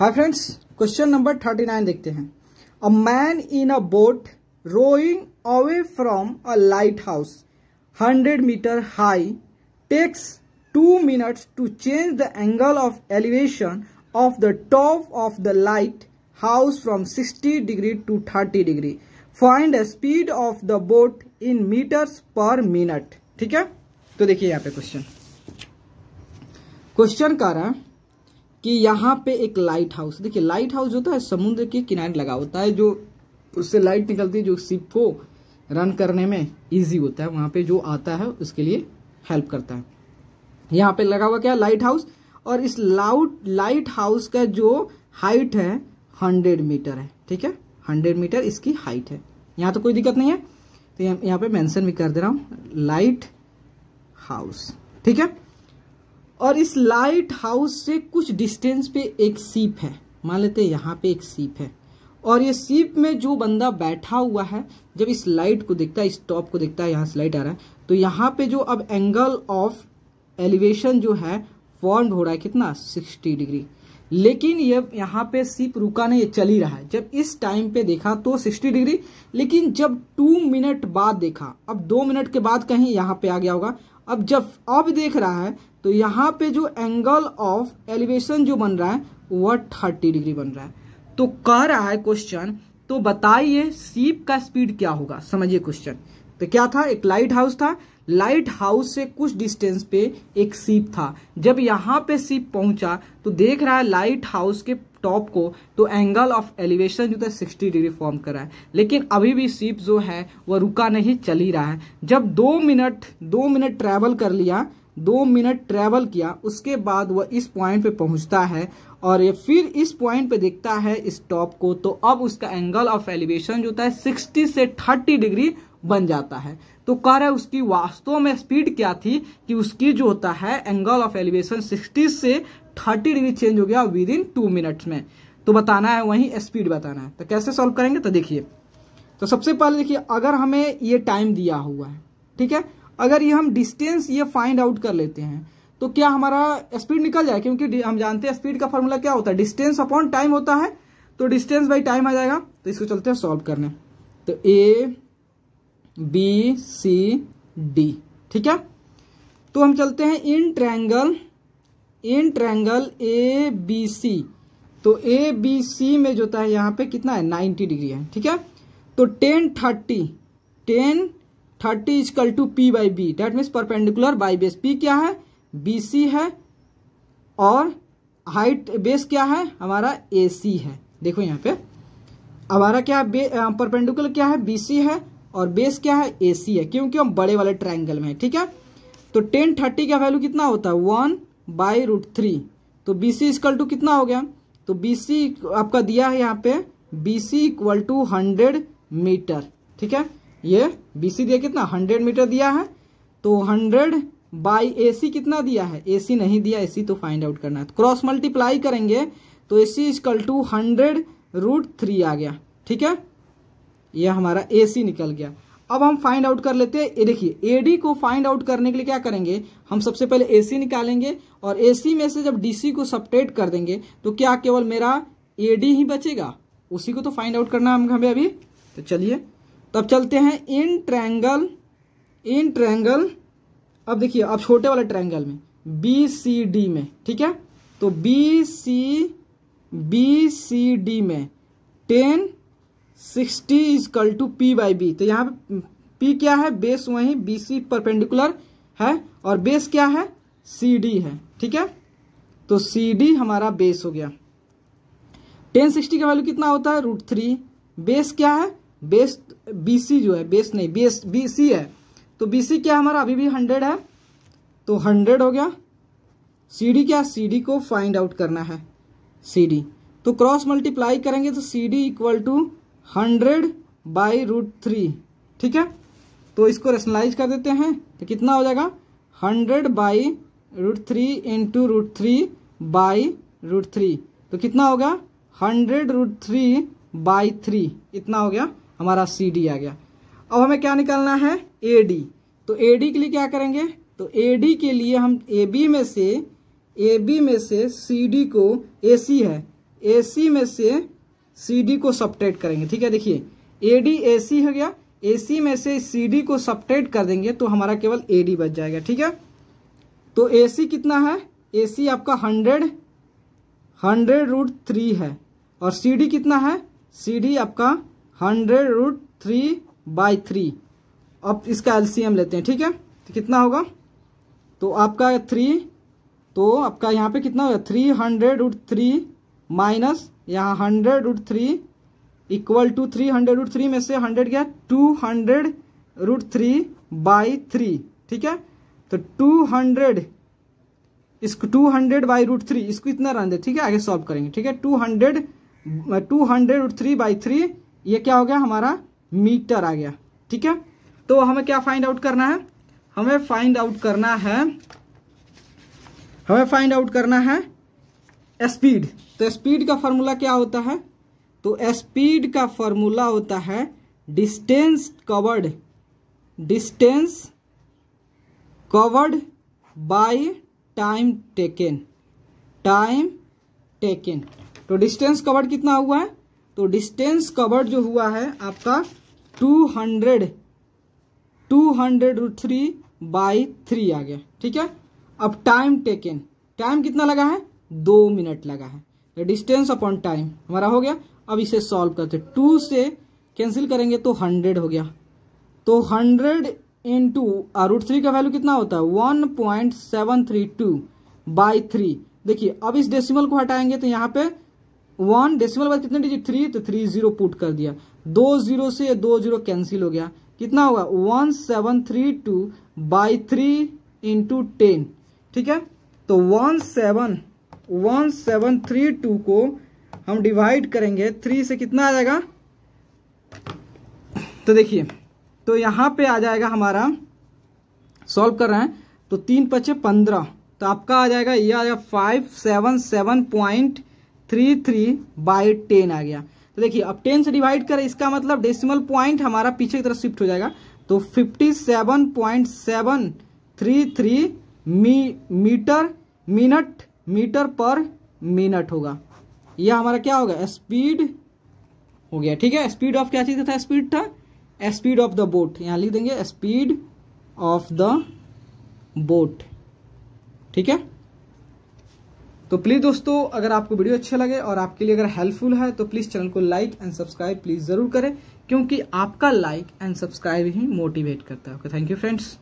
हाय friends question number thirty nine देखते हैं a man in a boat rowing away from a lighthouse hundred metre high takes two minutes to change the angle of elevation of the top of the lighthouse from sixty degree to thirty degree find the speed of the boat in metres per minute ठीक है तो देखिए यहाँ पे question question का रहा कि यहाँ पे एक लाइट हाउस देखिए लाइट हाउस होता है समुद्र के किनारे लगा होता है जो उससे लाइट निकलती है जो शिप को रन करने में इजी होता है वहां पे जो आता है उसके लिए हेल्प करता है यहाँ पे लगा हुआ क्या लाइट हाउस और इस लाउट लाइट हाउस का जो हाइट है हंड्रेड मीटर है ठीक है हंड्रेड मीटर इसकी हाइट है यहाँ तो कोई दिक्कत नहीं है तो यहाँ पे मैंशन भी कर दे रहा हूँ लाइट हाउस ठीक है और इस लाइट हाउस से कुछ डिस्टेंस पे एक सीप है मान लेते हैं यहाँ पे एक सीप है और ये सीप में जो बंदा बैठा हुआ है जब इस लाइट को देखता है इस टॉप को देखता है यहाँ से लाइट आ रहा है तो यहाँ पे जो अब एंगल ऑफ एलिवेशन जो है फॉर्म हो रहा है कितना सिक्सटी डिग्री लेकिन ये यहाँ पे सीप रुका नहीं चल ही रहा है जब इस टाइम पे देखा तो 60 डिग्री लेकिन जब टू मिनट बाद देखा अब दो मिनट के बाद कहीं यहाँ पे आ गया होगा अब जब अब देख रहा है तो यहाँ पे जो एंगल ऑफ एलिवेशन जो बन रहा है वह थर्टी डिग्री बन रहा है तो कह रहा है क्वेश्चन तो बताइए सीप का स्पीड क्या होगा समझिए क्वेश्चन तो क्या था एक लाइट हाउस था लाइट हाउस से कुछ डिस्टेंस पे एक सीप था जब यहाँ पे सीप पहुंचा तो देख रहा है लाइट हाउस के टॉप को तो एंगल ऑफ एलिवेशन जो था 60 डिग्री फॉर्म कर रहा है लेकिन अभी भी सीप जो है वह रुका नहीं चल ही रहा है जब दो मिनट दो मिनट ट्रैवल कर लिया दो मिनट ट्रैवल किया उसके बाद वह इस पॉइंट पे पहुंचता है और ये फिर इस पॉइंट पे देखता है इस टॉप को तो अब उसका एंगल ऑफ एलिवेशन जो होता है 60 से 30 डिग्री बन जाता है तो कह रहा है उसकी वास्तव में स्पीड क्या थी कि उसकी जो होता है एंगल ऑफ एलिवेशन 60 से 30 डिग्री चेंज हो गया विद इन टू मिनट्स में तो बताना है वहीं स्पीड बताना है तो कैसे सॉल्व करेंगे तो देखिए तो सबसे पहले देखिए अगर हमें ये टाइम दिया हुआ है ठीक है अगर ये हम डिस्टेंस ये फाइंड आउट कर लेते हैं तो क्या हमारा स्पीड निकल जाए क्योंकि हम जानते हैं स्पीड का फॉर्मूला क्या होता है डिस्टेंस अपॉन टाइम होता है तो डिस्टेंस बाई टाइम आ जाएगा तो इसको चलते हैं सॉल्व करने तो ए बी सी डी ठीक है तो हम चलते हैं in triangle in triangle A B C तो ए बी सी में जो है यहां पे कितना है नाइन्टी डिग्री है ठीक है तो tan thirty tan thirty equal to P by B that means perpendicular by base P क्या है बी सी है और हाइट बेस क्या है हमारा ए सी है देखो यहाँ पे हमारा क्या परपेंडिकुलर क्या है बी सी है और बेस क्या है ए सी है क्योंकि हम बड़े वाले ट्राइंगल में है ठीक है तो टेन थर्टी का वैल्यू कितना होता है वन बाई रूट थ्री तो बी सी इजकल टू कितना हो गया तो बी सी आपका दिया है यहाँ पे B C equal to hundred metre ठीक है ये बीसी दिया कितना हंड्रेड मीटर दिया है तो हंड्रेड बाई एसी कितना दिया है एसी नहीं दिया एसी तो फाइंड आउट करना है क्रॉस तो मल्टीप्लाई करेंगे तो AC equal to hundred root three आ गया ठीक है यह हमारा एसी निकल गया अब हम फाइंड आउट कर लेते हैं ये देखिए एडी को फाइंड आउट करने के लिए क्या करेंगे हम सबसे पहले एसी निकालेंगे और एसी में से जब डीसी को सपरेट कर देंगे तो क्या केवल मेरा एडी ही बचेगा उसी को तो फाइंड आउट करना हम हमें अभी तो चलिए तब चलते हैं इन ट्रैंगल इन ट्रैंगल अब देखिए अब छोटे वाले ट्रैंगल में बी सी डी में ठीक है तो B C B C D में tan sixty equal to P by B तो यहाँ पे पी क्या है बेस वहीं बी सी परपेंडिकुलर है और बेस क्या है सी डी है ठीक है तो सी डी हमारा बेस हो गया टेन सिक्सटी का वैल्यू कितना होता है रूट थ्री बेस क्या है बेस बीसी जो है बेस नहीं बेस बीसी है तो बीसी क्या हमारा अभी भी हंड्रेड है तो हंड्रेड हो गया सीडी क्या सीडी को फाइंड आउट करना है सीडी तो क्रॉस मल्टीप्लाई करेंगे तो CD equal to hundred by root three ठीक है तो इसको रेशनलाइज कर देते हैं तो कितना हो जाएगा hundred by root three into root three by root three तो कितना होगा hundred root three by three इतना हो गया हमारा सी डी आ गया अब हमें क्या निकालना है ए तो ए के लिए क्या करेंगे तो ए के लिए हम ए बी में से ए बी में से सी डी को ए सी है ए सी में से सी डी को सपटेट करेंगे ठीक है देखिए ए डी ए सी हो गया ए सी में से सी डी को सपटेट कर देंगे तो हमारा केवल ए डी बच जाएगा ठीक है तो ए सी कितना है ए सी आपका हंड्रेड हंड्रेड रूट थ्री है और सी डी कितना है सी डी आपका hundred root three by three अब इसका एलसीएम लेते हैं ठीक है तो कितना होगा तो आपका थ्री तो आपका यहाँ पे कितना होगा three hundred root three minus यहाँ hundred root three equal to three hundred root three में से हंड्रेड गया two hundred root three by three ठीक है तो टू हंड्रेड इसको two hundred by root three इसको इतना रहने दे ठीक है आगे सॉल्व करेंगे ठीक है two hundred two hundred root three by three ये क्या हो गया हमारा मीटर आ गया ठीक है तो हमें क्या फाइंड आउट करना है हमें फाइंड आउट करना है हमें फाइंड आउट करना है स्पीड तो स्पीड का फॉर्मूला क्या होता है तो स्पीड का फॉर्मूला होता है distance covered distance covered by time taken time taken तो डिस्टेंस कवर्ड कितना हुआ है तो डिस्टेंस कवर्ड जो हुआ है आपका two hundred two hundred root three by three आ गया ठीक है अब टाइम टेकन टाइम कितना लगा है दो मिनट लगा है डिस्टेंस अपॉन टाइम हमारा हो गया अब इसे सॉल्व करते टू से कैंसिल करेंगे तो हंड्रेड हो गया तो hundred into root three का वैल्यू कितना होता है one point seven three two by three देखिए अब इस डेसिमल को हटाएंगे तो यहाँ पे वन डेसिमल बाद कितने डिजिट थ्री तो थ्री जीरो पुट कर दिया दो जीरो से दो जीरो कैंसिल हो गया कितना होगा one seven three two by three into ten ठीक है तो one seven one seven three two को हम डिवाइड करेंगे थ्री से कितना आ जाएगा तो देखिए तो यहां पे आ जाएगा हमारा सॉल्व कर रहे हैं तो तीन पचे पंद्रह तो आपका आ जाएगा ये आ जाएगा five seven seven point three three by ten आ गया तो देखिए अब टेन से डिवाइड करें इसका मतलब डेसिमल पॉइंट हमारा पीछे की तरफ शिफ्ट हो जाएगा तो fifty seven point seven three three मी metre minute metre per minute होगा यह हमारा क्या होगा स्पीड हो गया ठीक है स्पीड ऑफ क्या चीज़ था स्पीड था स्पीड ऑफ द बोट यहां लिख देंगे स्पीड ऑफ द बोट ठीक है तो प्लीज़ दोस्तों अगर आपको वीडियो अच्छा लगे और आपके लिए अगर हेल्पफुल है तो प्लीज़ चैनल को लाइक एंड सब्सक्राइब प्लीज़ ज़रूर करें क्योंकि आपका लाइक एंड सब्सक्राइब ही मोटिवेट करता है ओके थैंक यू फ्रेंड्स